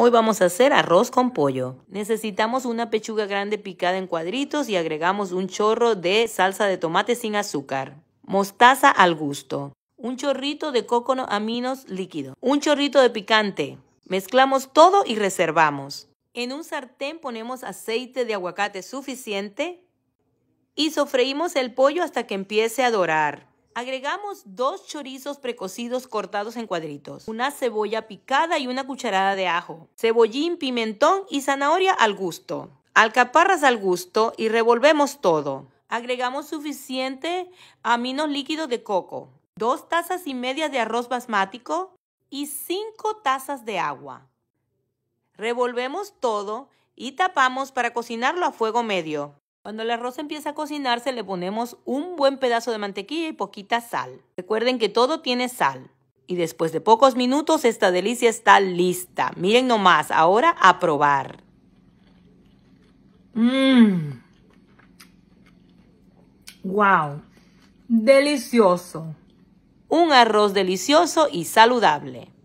Hoy vamos a hacer arroz con pollo. Necesitamos una pechuga grande picada en cuadritos y agregamos un chorro de salsa de tomate sin azúcar. Mostaza al gusto. Un chorrito de cocono aminos líquido. Un chorrito de picante. Mezclamos todo y reservamos. En un sartén ponemos aceite de aguacate suficiente y sofreímos el pollo hasta que empiece a dorar. Agregamos dos chorizos precocidos cortados en cuadritos, una cebolla picada y una cucharada de ajo, cebollín, pimentón y zanahoria al gusto, alcaparras al gusto y revolvemos todo. Agregamos suficiente aminos líquido de coco, dos tazas y media de arroz basmático y cinco tazas de agua. Revolvemos todo y tapamos para cocinarlo a fuego medio. Cuando el arroz empieza a cocinarse le ponemos un buen pedazo de mantequilla y poquita sal. Recuerden que todo tiene sal. Y después de pocos minutos esta delicia está lista. Miren nomás, ahora a probar. Mmm. Wow. Delicioso. Un arroz delicioso y saludable.